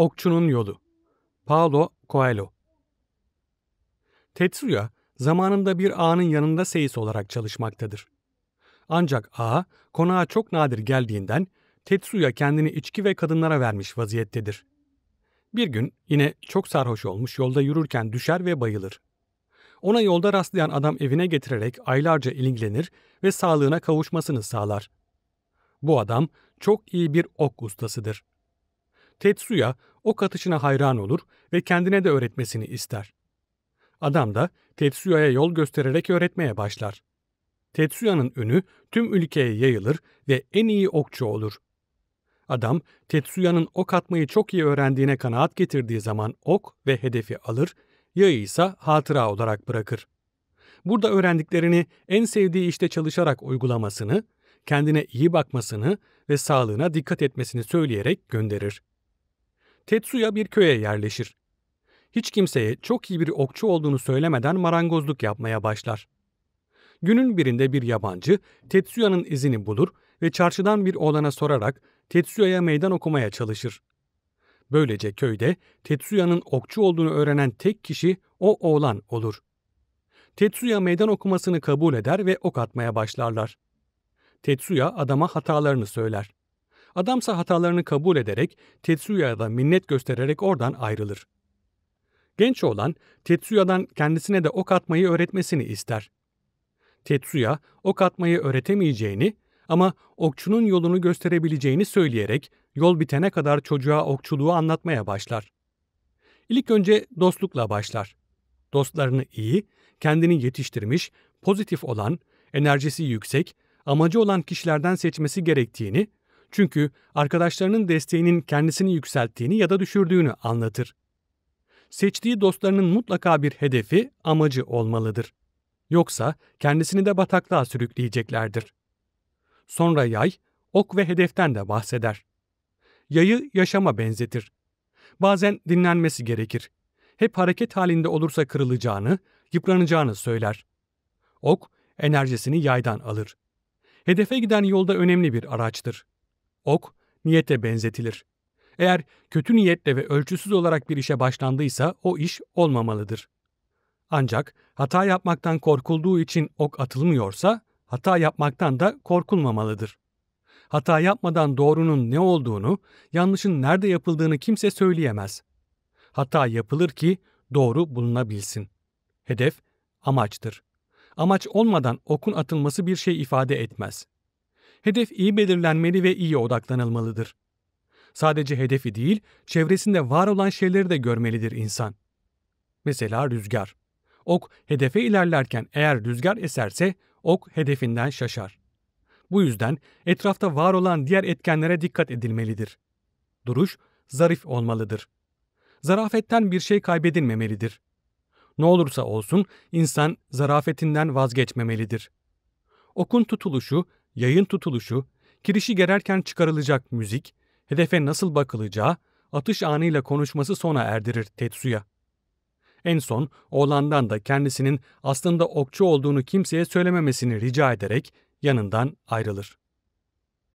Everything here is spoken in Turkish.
Okçunun Yolu Paulo Coelho Tetsuya, zamanında bir ağanın yanında seyis olarak çalışmaktadır. Ancak ağa, konağa çok nadir geldiğinden Tetsuya kendini içki ve kadınlara vermiş vaziyettedir. Bir gün yine çok sarhoş olmuş yolda yürürken düşer ve bayılır. Ona yolda rastlayan adam evine getirerek aylarca ilgilenir ve sağlığına kavuşmasını sağlar. Bu adam çok iyi bir ok ustasıdır. Tetsuya ok atışına hayran olur ve kendine de öğretmesini ister. Adam da Tetsuya'ya yol göstererek öğretmeye başlar. Tetsuya'nın ünü tüm ülkeye yayılır ve en iyi okçu olur. Adam Tetsuya'nın ok atmayı çok iyi öğrendiğine kanaat getirdiği zaman ok ve hedefi alır, yayı ise hatıra olarak bırakır. Burada öğrendiklerini en sevdiği işte çalışarak uygulamasını, kendine iyi bakmasını ve sağlığına dikkat etmesini söyleyerek gönderir. Tetsuya bir köye yerleşir. Hiç kimseye çok iyi bir okçu olduğunu söylemeden marangozluk yapmaya başlar. Günün birinde bir yabancı Tetsuya'nın izini bulur ve çarşıdan bir oğlana sorarak Tetsuya'ya meydan okumaya çalışır. Böylece köyde Tetsuya'nın okçu olduğunu öğrenen tek kişi o oğlan olur. Tetsuya meydan okumasını kabul eder ve ok atmaya başlarlar. Tetsuya adama hatalarını söyler. Adamsa hatalarını kabul ederek Tetsuya'ya da minnet göstererek oradan ayrılır. Genç oğlan Tetsuya'dan kendisine de ok atmayı öğretmesini ister. Tetsuya ok atmayı öğretemeyeceğini ama okçunun yolunu gösterebileceğini söyleyerek yol bitene kadar çocuğa okçuluğu anlatmaya başlar. İlk önce dostlukla başlar. Dostlarını iyi, kendini yetiştirmiş, pozitif olan, enerjisi yüksek, amacı olan kişilerden seçmesi gerektiğini çünkü arkadaşlarının desteğinin kendisini yükselttiğini ya da düşürdüğünü anlatır. Seçtiği dostlarının mutlaka bir hedefi, amacı olmalıdır. Yoksa kendisini de bataklığa sürükleyeceklerdir. Sonra yay, ok ve hedeften de bahseder. Yayı yaşama benzetir. Bazen dinlenmesi gerekir. Hep hareket halinde olursa kırılacağını, yıpranacağını söyler. Ok, enerjisini yaydan alır. Hedefe giden yolda önemli bir araçtır. Ok, niyete benzetilir. Eğer kötü niyetle ve ölçüsüz olarak bir işe başlandıysa o iş olmamalıdır. Ancak hata yapmaktan korkulduğu için ok atılmıyorsa hata yapmaktan da korkulmamalıdır. Hata yapmadan doğrunun ne olduğunu, yanlışın nerede yapıldığını kimse söyleyemez. Hata yapılır ki doğru bulunabilsin. Hedef amaçtır. Amaç olmadan okun atılması bir şey ifade etmez hedef iyi belirlenmeli ve iyi odaklanılmalıdır. Sadece hedefi değil, çevresinde var olan şeyleri de görmelidir insan. Mesela rüzgar. Ok hedefe ilerlerken eğer rüzgar eserse ok hedefinden şaşar. Bu yüzden etrafta var olan diğer etkenlere dikkat edilmelidir. Duruş zarif olmalıdır. Zarafetten bir şey kaybedilmemelidir. Ne olursa olsun insan zarafetinden vazgeçmemelidir. Okun tutuluşu yayın tutuluşu, kirişi gererken çıkarılacak müzik, hedefe nasıl bakılacağı, atış anıyla konuşması sona erdirir Tetsuya. En son oğlandan da kendisinin aslında okçu olduğunu kimseye söylememesini rica ederek yanından ayrılır.